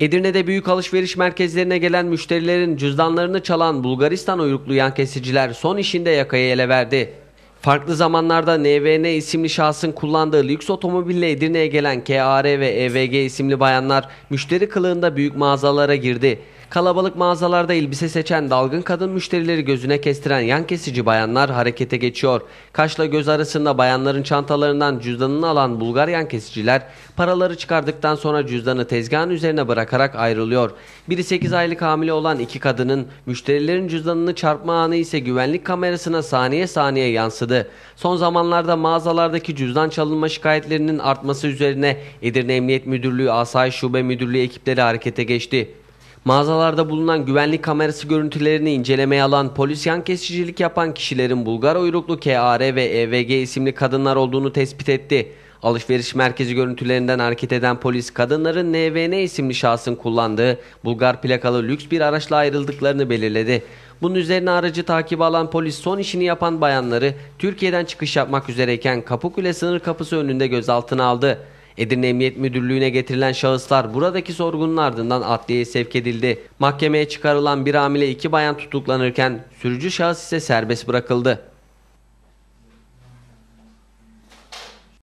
Edirne'de büyük alışveriş merkezlerine gelen müşterilerin cüzdanlarını çalan Bulgaristan uyruklu yan kesiciler son işinde yakayı ele verdi. Farklı zamanlarda NVN isimli şahsın kullandığı lüks otomobille Edirne'ye gelen KAR ve EVG isimli bayanlar müşteri kılığında büyük mağazalara girdi. Kalabalık mağazalarda elbise seçen dalgın kadın müşterileri gözüne kestiren yan kesici bayanlar harekete geçiyor. Kaşla göz arasında bayanların çantalarından cüzdanını alan Bulgar yan kesiciler paraları çıkardıktan sonra cüzdanı tezgahın üzerine bırakarak ayrılıyor. Biri 8 aylık hamile olan iki kadının müşterilerin cüzdanını çarpma anı ise güvenlik kamerasına saniye saniye yansıdı başladı. Son zamanlarda mağazalardaki cüzdan çalınma şikayetlerinin artması üzerine Edirne Emniyet Müdürlüğü Asayiş Şube Müdürlüğü ekipleri harekete geçti. Mağazalarda bulunan güvenlik kamerası görüntülerini incelemeye alan polis yan kesicilik yapan kişilerin Bulgar uyruklu KAR ve EVG isimli kadınlar olduğunu tespit etti. Alışveriş merkezi görüntülerinden hareket eden polis kadınların NVN isimli şahsın kullandığı Bulgar plakalı lüks bir araçla ayrıldıklarını belirledi. Bunun üzerine aracı takip alan polis son işini yapan bayanları Türkiye'den çıkış yapmak üzereyken Kapıkule sınır kapısı önünde gözaltına aldı. Edirne Emniyet Müdürlüğü'ne getirilen şahıslar buradaki sorgunun ardından adliyeye sevk edildi. Mahkemeye çıkarılan bir amile iki bayan tutuklanırken sürücü şahıs ise serbest bırakıldı.